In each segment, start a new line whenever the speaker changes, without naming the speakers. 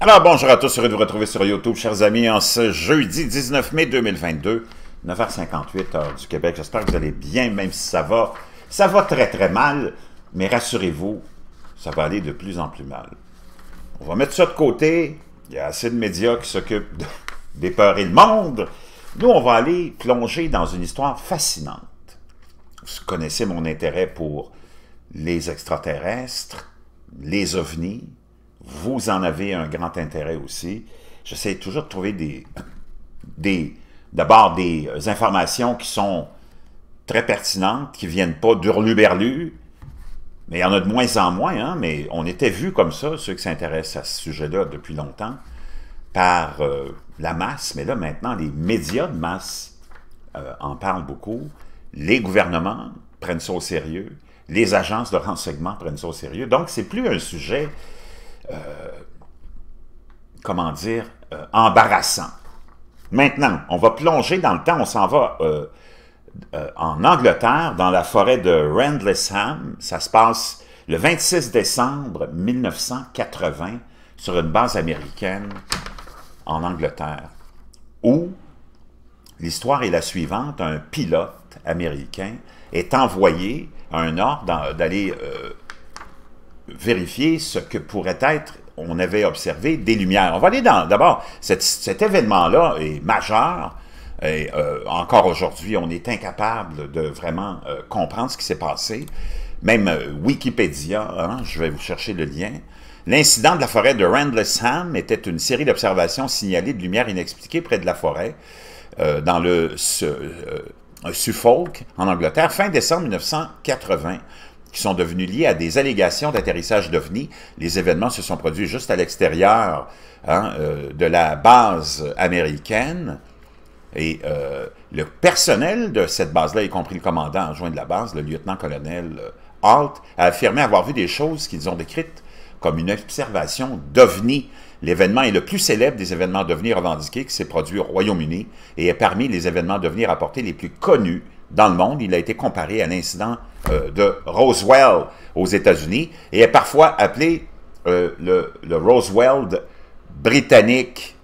Alors bonjour à tous, heureux de vous retrouver sur YouTube, chers amis, en ce jeudi 19 mai 2022, 9h58 heure du Québec. J'espère que vous allez bien, même si ça va, ça va très très mal, mais rassurez-vous, ça va aller de plus en plus mal. On va mettre ça de côté, il y a assez de médias qui s'occupent de d'épeurer le monde. Nous, on va aller plonger dans une histoire fascinante. Vous connaissez mon intérêt pour les extraterrestres, les ovnis, vous en avez un grand intérêt aussi. J'essaie toujours de trouver des, des d'abord des euh, informations qui sont très pertinentes, qui ne viennent pas d'Urlu-Berlu, mais il y en a de moins en moins, hein, mais on était vu comme ça, ceux qui s'intéressent à ce sujet-là depuis longtemps, par euh, la masse, mais là maintenant, les médias de masse euh, en parlent beaucoup, les gouvernements prennent ça au sérieux, les agences de renseignement prennent ça au sérieux, donc c'est plus un sujet comment dire, euh, embarrassant. Maintenant, on va plonger dans le temps, on s'en va euh, euh, en Angleterre, dans la forêt de Rendlesham. Ça se passe le 26 décembre 1980 sur une base américaine en Angleterre, où l'histoire est la suivante, un pilote américain est envoyé à un ordre d'aller vérifier ce que pourrait être on avait observé des lumières. On va aller dans, d'abord, cet, événement-là est majeur. Et euh, encore aujourd'hui, on est incapable de vraiment euh, comprendre ce qui s'est passé. Même euh, Wikipédia, hein, je vais vous chercher le lien. L'incident de la forêt de Randlesham était une série d'observations signalées de lumières inexpliquées près de la forêt, dans le Suffolk, en Angleterre, fin décembre 1980 qui sont devenus liés à des allégations d'atterrissage d'OVNI. Les événements se sont produits juste à l'extérieur hein, euh, de la base américaine. Et euh, le personnel de cette base-là, y compris le commandant adjoint de la base, le lieutenant-colonel euh, Halt, a affirmé avoir vu des choses qu'ils ont décrites comme une observation d'OVNI. L'événement est le plus célèbre des événements d'OVNI revendiqués qui s'est produit au Royaume-Uni et est parmi les événements d'OVNI rapportés les plus connus dans le monde. Il a été comparé à l'incident euh, de Roswell aux États-Unis et est parfois appelé euh, le, Roswell britannique.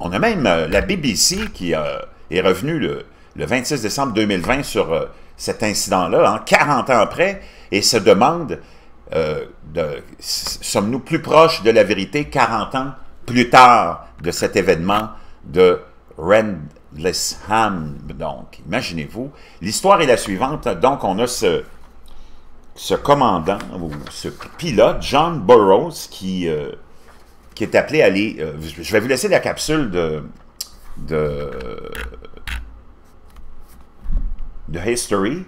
On a même euh, la BBC qui est revenue le, 26 décembre 2020 sur cet incident-là, en hein, 40 ans après, et se demande sommes-nous plus proches de la vérité 40 ans plus tard de cet événement de Rand... Ham, donc. Imaginez-vous. L'histoire est la suivante. Donc, on a ce, ce commandant, ou ce pilote, John Burroughs, qui, euh, qui est appelé à aller... Euh, je vais vous laisser la capsule de... de de History,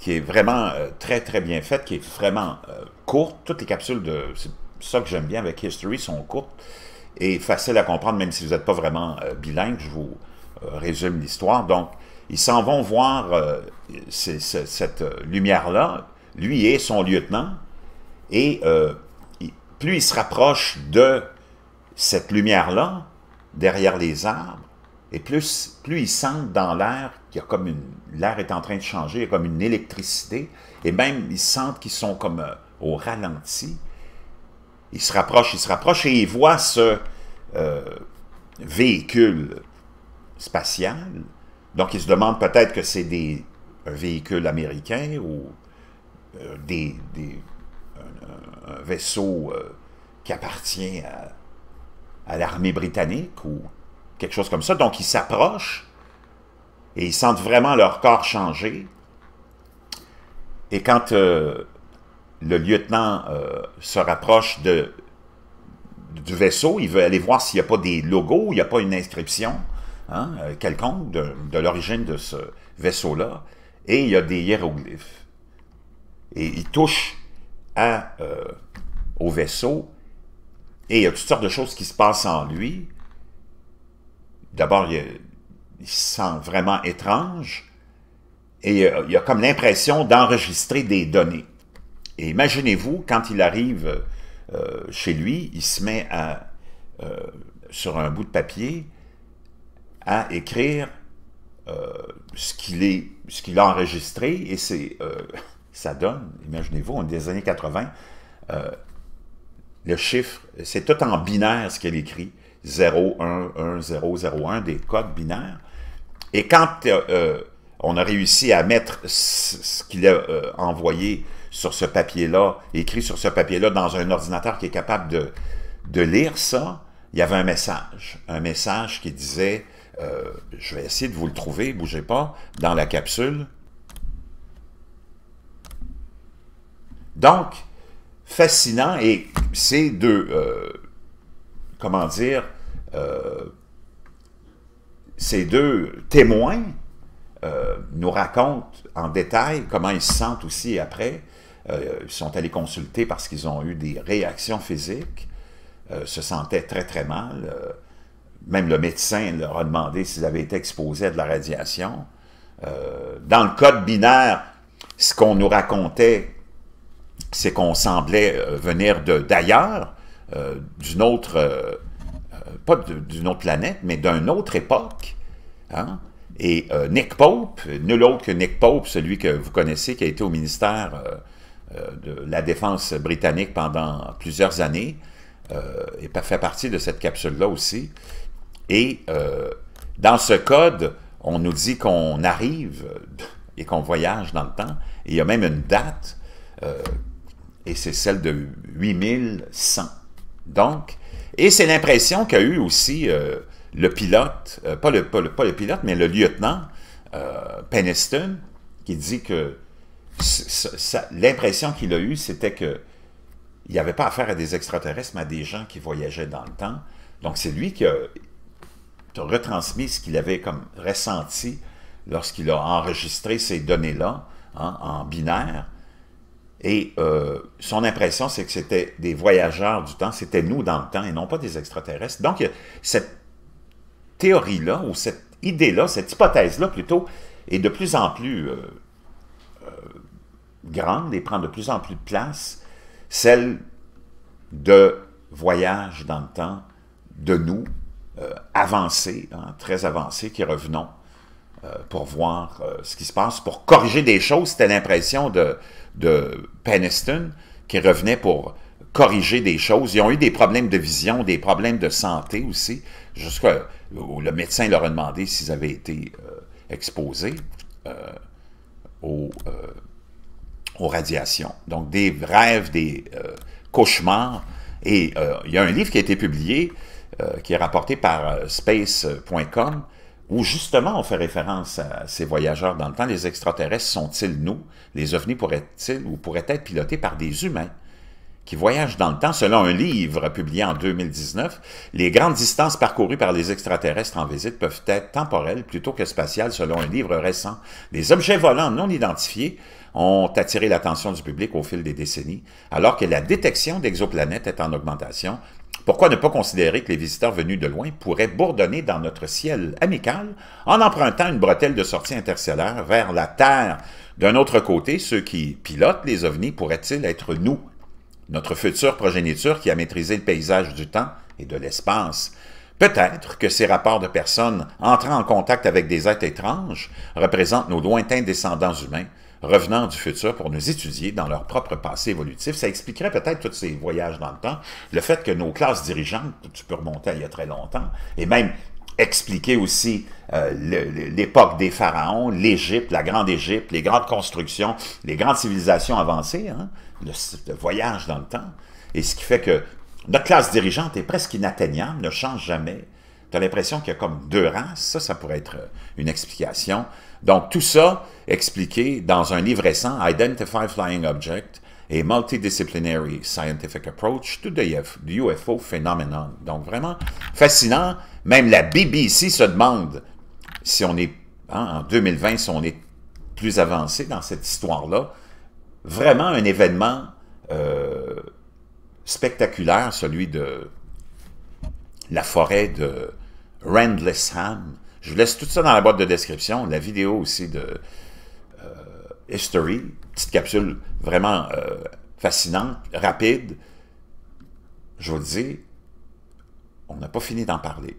qui est vraiment euh, très, très bien faite, qui est vraiment courte. Toutes les capsules de... C'est ça que j'aime bien avec History, sont courtes et faciles à comprendre, même si vous n'êtes pas vraiment bilingue. Je vous euh, résume l'histoire. Donc, ils s'en vont voir euh, cette euh, lumière-là, lui et son lieutenant, et plus ils se rapprochent de cette lumière-là, derrière les arbres, et plus, plus ils sentent dans l'air qu'il y a comme une... L'air est en train de changer, il y a comme une électricité, et même ils sentent qu'ils sont comme au ralenti. Ils se rapprochent, ils se rapprochent, et ils voient ce véhicule spatiale. Donc, ils se demandent peut-être que c'est des, un véhicule américain ou euh, des, des un, vaisseau euh, qui appartient à, l'armée britannique ou quelque chose comme ça. Donc, ils s'approchent et ils sentent vraiment leur corps changer. Et quand euh, le lieutenant se rapproche de, du vaisseau, il veut aller voir s'il n'y a pas des logos, il n'y a pas une inscription. Hein, euh, quelconque de, l'origine de ce vaisseau-là, et il y a des hiéroglyphes. Et il touche à, euh, au vaisseau, et il y a toutes sortes de choses qui se passent en lui. D'abord, il, se sent vraiment étrange, et euh, il a comme l'impression d'enregistrer des données. Et imaginez-vous, quand il arrive chez lui, il se met sur un bout de papier à écrire euh, ce qu'il a enregistré, et c'est euh, ça donne, imaginez-vous, on est des années 80, euh, le chiffre, c'est tout en binaire ce qu'elle écrit, 0, 1, 1, 0, 0, 1, des codes binaires. Et quand on a réussi à mettre ce qu'il a envoyé sur ce papier-là, écrit sur ce papier-là dans un ordinateur qui est capable de lire ça, il y avait un message, un message qui disait euh, je vais essayer de vous le trouver, bougez pas, dans la capsule. Donc, fascinant, et ces deux, euh, comment dire, euh, ces deux témoins nous racontent en détail comment ils se sentent aussi après. ils sont allés consulter parce qu'ils ont eu des réactions physiques, se sentaient très très mal, même le médecin leur a demandé s'ils avaient été exposés à de la radiation. Euh, dans le code binaire, ce qu'on nous racontait, c'est qu'on semblait euh, venir d'ailleurs, euh, d'une autre, pas d'une autre planète, mais d'une autre époque. Hein. Et Nick Pope, nul autre que Nick Pope, celui que vous connaissez, qui a été au ministère de la Défense britannique pendant plusieurs années, et fait partie de cette capsule-là aussi. Et euh, dans ce code, on nous dit qu'on arrive et qu'on voyage dans le temps. il y a même une date, euh, et c'est celle de 8100. Donc, et c'est l'impression qu'a eu aussi euh, le pilote, pas, le, pilote, mais le lieutenant Peniston, qui dit que l'impression qu'il a eue, c'était qu'il il n'y avait pas affaire à des extraterrestres, mais à des gens qui voyageaient dans le temps. Donc, c'est lui qui a retransmis ce qu'il avait comme ressenti lorsqu'il a enregistré ces données-là hein, en binaire. Et euh, son impression, c'est que c'était des voyageurs du temps, c'était nous dans le temps et non pas des extraterrestres. Donc, cette théorie-là, ou cette idée-là, cette hypothèse-là plutôt, est de plus en plus euh, euh, grande et prend de plus en plus de place, celle de voyage dans le temps de nous euh, avancés, hein, très avancés, qui revenons euh, pour voir euh, ce qui se passe, pour corriger des choses. C'était l'impression de, de Peniston qui revenait pour corriger des choses. Ils ont eu des problèmes de vision, des problèmes de santé aussi, jusqu'à le médecin leur a demandé s'ils avaient été exposés aux, aux, radiations. Donc des rêves, des cauchemars. Et il y a un livre qui a été publié euh, qui est rapporté par euh, space.com, où justement on fait référence à ces voyageurs dans le temps. Les extraterrestres sont-ils nous? Les ovnis pourraient-ils ou pourraient être pilotés par des humains? qui voyagent dans le temps, selon un livre publié en 2019, les grandes distances parcourues par les extraterrestres en visite peuvent être temporelles plutôt que spatiales, selon un livre récent. Des objets volants non identifiés ont attiré l'attention du public au fil des décennies, alors que la détection d'exoplanètes est en augmentation, pourquoi ne pas considérer que les visiteurs venus de loin pourraient bourdonner dans notre ciel amical en empruntant une bretelle de sortie interstellaire vers la Terre? D'un autre côté, ceux qui pilotent les ovnis pourraient-ils être nous, notre future progéniture qui a maîtrisé le paysage du temps et de l'espace? Peut-être que ces rapports de personnes entrant en contact avec des êtres étranges représentent nos lointains descendants humains, revenant du futur pour nous étudier dans leur propre passé évolutif. Ça expliquerait peut-être tous ces voyages dans le temps, le fait que nos classes dirigeantes, tu peux remonter il y a très longtemps, et même expliquer aussi euh, l'époque des pharaons, l'Égypte, la Grande Égypte, les grandes constructions, les grandes civilisations avancées, hein, le, voyage dans le temps. Et ce qui fait que notre classe dirigeante est presque inatteignable, ne change jamais. Tu as l'impression qu'il y a comme deux races. Ça, ça pourrait être une explication. Donc, tout ça expliqué dans un livre récent, Identify Flying Object et Multidisciplinary Scientific Approach to the UFO Phenomenon. Donc, vraiment fascinant. Même la BBC se demande si on est, hein, en 2020, si on est plus avancé dans cette histoire-là. Vraiment un événement euh, spectaculaire, celui de la forêt de Rendlesham, je vous laisse tout ça dans la boîte de description, la vidéo aussi de euh, History, petite capsule vraiment euh, fascinante, rapide. Je vous le dis, on n'a pas fini d'en parler.